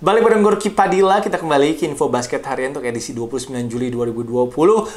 Balik bareng Gorki Padilla, kita kembali ke info basket harian untuk edisi 29 Juli 2020.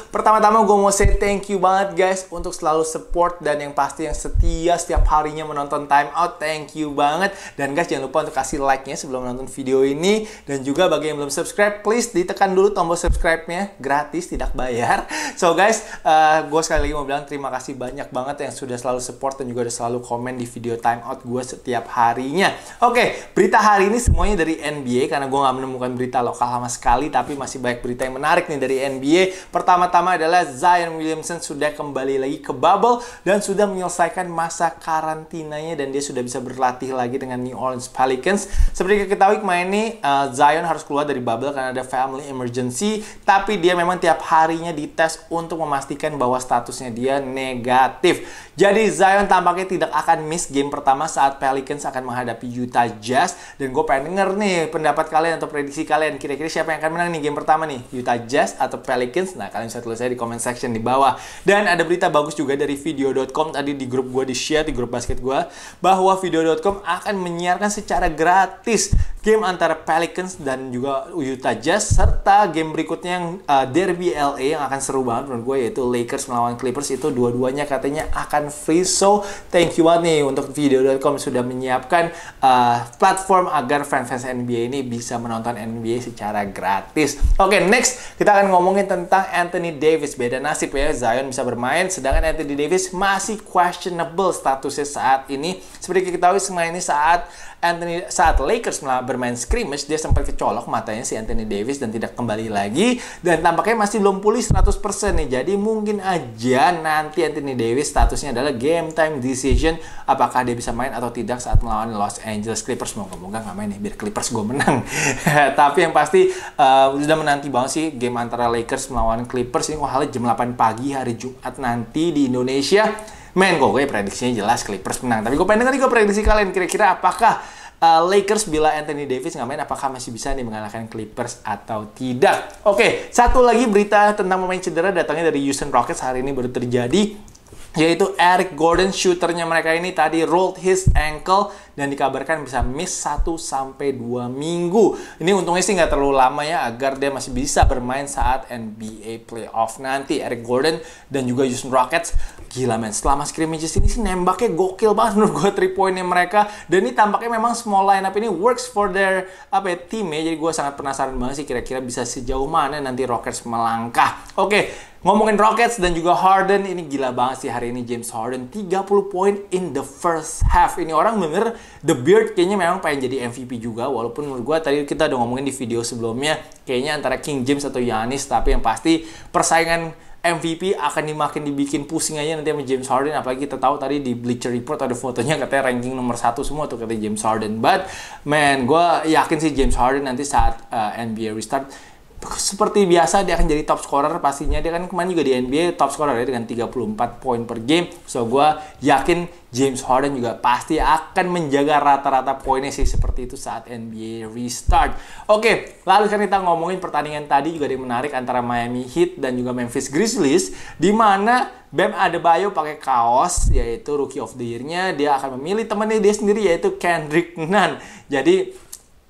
Pertama-tama gue mau say thank you banget guys untuk selalu support dan yang pasti yang setia setiap harinya menonton Time Out. Thank you banget. Dan guys jangan lupa untuk kasih like-nya sebelum menonton video ini. Dan juga bagi yang belum subscribe, please ditekan dulu tombol subscribe-nya. Gratis, tidak bayar. So guys, uh, eh, gue sekali lagi mau bilang terima kasih banyak banget yang sudah selalu support dan juga udah selalu komen di video Time Out gue setiap harinya. Oke, okay, berita hari ini semuanya dari NBA NBA karena gue nggak menemukan berita lokal sama sekali tapi masih banyak berita yang menarik nih dari NBA. Pertama-tama adalah Zion Williamson sudah kembali lagi ke bubble dan sudah menyelesaikan masa karantinanya dan dia sudah bisa berlatih lagi dengan New Orleans Pelicans. Seperti kita ketahui, kemarin ini uh, eh, Zion harus keluar dari bubble karena ada family emergency tapi dia memang tiap harinya dites untuk memastikan bahwa statusnya dia negatif. Jadi Zion tampaknya tidak akan miss game pertama saat Pelicans akan menghadapi Utah Jazz dan gue pengen denger nih pendapat kalian atau prediksi kalian kira-kira siapa yang akan menang nih game pertama nih Utah Jazz atau Pelicans nah kalian bisa tulis aja di comment section di bawah dan ada berita bagus juga dari video.com tadi di grup gue di share di grup basket gue bahwa video.com akan menyiarkan secara gratis game antara Pelicans dan juga Utah Jazz serta game berikutnya yang uh, derby LA yang akan seru banget menurut gue yaitu Lakers melawan Clippers itu dua-duanya katanya akan free so thank you banget nih untuk video.com sudah menyiapkan uh, platform agar fans-fans NBA ini bisa menonton NBA secara gratis. Oke, okay, next kita akan ngomongin tentang Anthony Davis. Beda nasib ya, Zion bisa bermain sedangkan Anthony Davis masih questionable statusnya saat ini. Seperti kita ketahui semua ini saat Anthony saat Lakers bermain scrimmage dia sempat kecolok matanya si Anthony Davis dan tidak kembali lagi dan tampaknya masih belum pulih 100% nih. Jadi mungkin aja nanti Anthony Davis statusnya adalah game time decision apakah dia bisa main atau tidak saat melawan Los Angeles Clippers. Moga-moga nggak main nih biar Clippers gue menang. Tapi yang pasti uh, eh, udah menanti banget sih game antara Lakers melawan Clippers ini wah jam 8 pagi hari Jumat nanti di Indonesia. Men, kok gue prediksinya jelas Clippers menang. Tapi gue pengen denger gue prediksi kalian kira-kira apakah uh, Lakers bila Anthony Davis nggak main apakah masih bisa nih mengalahkan Clippers atau tidak. Oke, okay, satu lagi berita tentang pemain cedera datangnya dari Houston Rockets hari ini baru terjadi yaitu Eric Gordon shooternya mereka ini tadi rolled his ankle dan dikabarkan bisa miss 1 sampai 2 minggu. Ini untungnya sih nggak terlalu lama ya agar dia masih bisa bermain saat NBA playoff nanti. Eric Gordon dan juga Houston Rockets gila men selama scrimmages ini sih nembaknya gokil banget menurut gue 3 pointnya mereka dan ini tampaknya memang small lineup ini works for their apa ya team ya jadi gue sangat penasaran banget sih kira-kira bisa sejauh mana nanti Rockets melangkah. Oke, okay Ngomongin Rockets dan juga Harden, ini gila banget sih hari ini James Harden. 30 poin in the first half. Ini orang bener, The Beard kayaknya memang pengen jadi MVP juga. Walaupun menurut gue tadi kita udah ngomongin di video sebelumnya, kayaknya antara King James atau yannis Tapi yang pasti persaingan MVP akan dimakin dibikin pusing aja nanti sama James Harden apalagi kita tahu tadi di Bleacher Report ada fotonya katanya ranking nomor satu semua tuh katanya James Harden but man gue yakin sih James Harden nanti saat uh, eh, NBA restart seperti biasa dia akan jadi top scorer pastinya dia kan kemarin juga di NBA top scorer ya dengan 34 poin per game so gue yakin James Harden juga pasti akan menjaga rata-rata poinnya sih seperti itu saat NBA restart oke lalu kan kita ngomongin pertandingan tadi juga yang menarik antara Miami Heat dan juga Memphis Grizzlies di mana Bam Adebayo pakai kaos yaitu rookie of the year-nya dia akan memilih temannya dia sendiri yaitu Kendrick Nunn jadi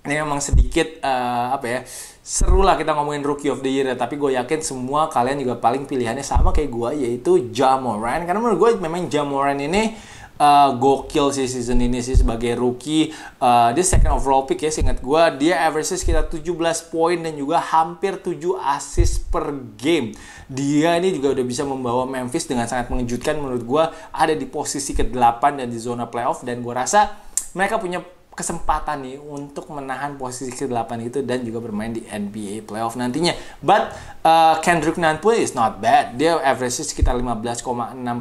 ini emang sedikit uh, apa ya seru lah kita ngomongin rookie of the year ya. tapi gue yakin semua kalian juga paling pilihannya sama kayak gue yaitu Jamoran karena menurut gue memang Jamoran ini uh, gokil sih season ini sih sebagai rookie uh, dia second overall pick ya seingat gue dia average sekitar 17 poin dan juga hampir 7 assist per game dia ini juga udah bisa membawa Memphis dengan sangat mengejutkan menurut gue ada di posisi ke-8 dan di zona playoff dan gue rasa mereka punya kesempatan nih untuk menahan posisi ke-8 itu dan juga bermain di NBA playoff nantinya. But uh, Kendrick Nunn pun is not bad. Dia average sekitar 15,6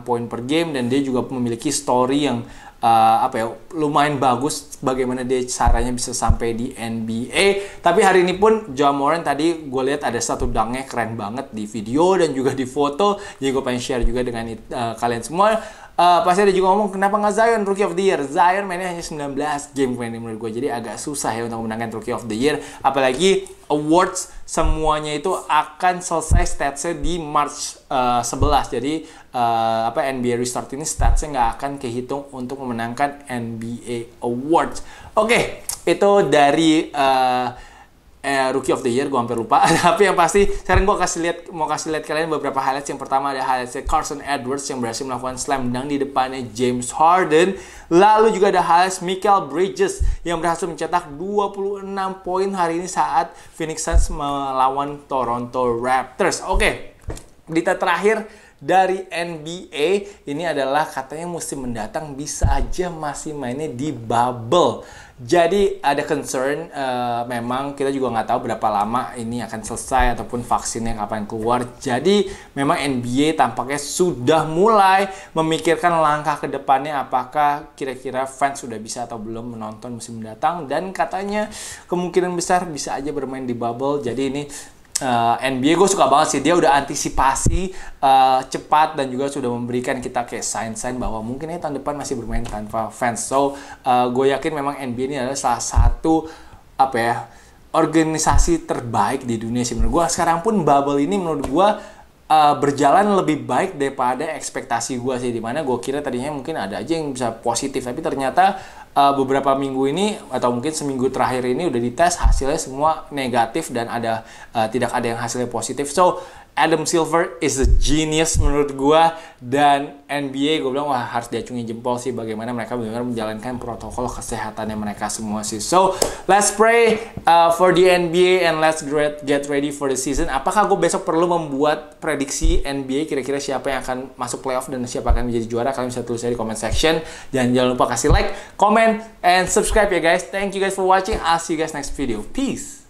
poin per game dan dia juga memiliki story yang uh, apa ya lumayan bagus bagaimana dia caranya bisa sampai di NBA. Tapi hari ini pun John Moran tadi gue lihat ada satu dangnya keren banget di video dan juga di foto. Jadi gue pengen share juga dengan uh, kalian semua Uh, eh, pasti ada juga ngomong kenapa nggak Zion Rookie of the Year Zion mainnya hanya 19 game kemarin menurut gue jadi agak susah ya untuk memenangkan Rookie of the Year apalagi awards semuanya itu akan selesai statsnya di March uh, eh, 11 jadi uh, apa NBA Restart ini statsnya nggak akan kehitung untuk memenangkan NBA Awards oke okay, itu dari uh, eh, rookie of the year gue hampir lupa tapi yang pasti sekarang gue kasih lihat mau kasih lihat kalian beberapa highlights yang pertama ada highlights Carson Edwards yang berhasil melakukan slam dunk di depannya James Harden lalu juga ada highlights Michael Bridges yang berhasil mencetak 26 poin hari ini saat Phoenix Suns melawan Toronto Raptors oke okay. berita terakhir dari NBA ini adalah katanya musim mendatang bisa aja masih mainnya di bubble jadi ada concern, uh, memang kita juga nggak tahu berapa lama ini akan selesai ataupun vaksinnya kapan keluar. Jadi memang NBA tampaknya sudah mulai memikirkan langkah ke depannya apakah kira-kira fans sudah bisa atau belum menonton musim mendatang dan katanya kemungkinan besar bisa aja bermain di bubble. Jadi ini uh, eh, NBA gue suka banget sih dia udah antisipasi uh, cepat dan juga sudah memberikan kita kayak sign-sign bahwa mungkin ini tahun depan masih bermain tanpa fans so uh, eh, gue yakin memang NBA ini adalah salah satu apa ya organisasi terbaik di dunia sih menurut gue sekarang pun bubble ini menurut gue uh, berjalan lebih baik daripada ekspektasi gue sih dimana gue kira tadinya mungkin ada aja yang bisa positif tapi ternyata uh, beberapa minggu ini atau mungkin seminggu terakhir ini udah dites hasilnya semua negatif dan ada uh, tidak ada yang hasilnya positif so Adam Silver is a genius menurut gue dan NBA gue bilang wah harus diacungi jempol sih bagaimana mereka benar-benar menjalankan protokol kesehatannya mereka semua sih. So let's pray uh, for the NBA and let's get ready for the season. Apakah gue besok perlu membuat prediksi NBA kira-kira siapa yang akan masuk playoff dan siapa akan menjadi juara? Kalian bisa tulis di comment section dan jangan lupa kasih like, comment, and subscribe ya guys. Thank you guys for watching. I'll see you guys next video. Peace.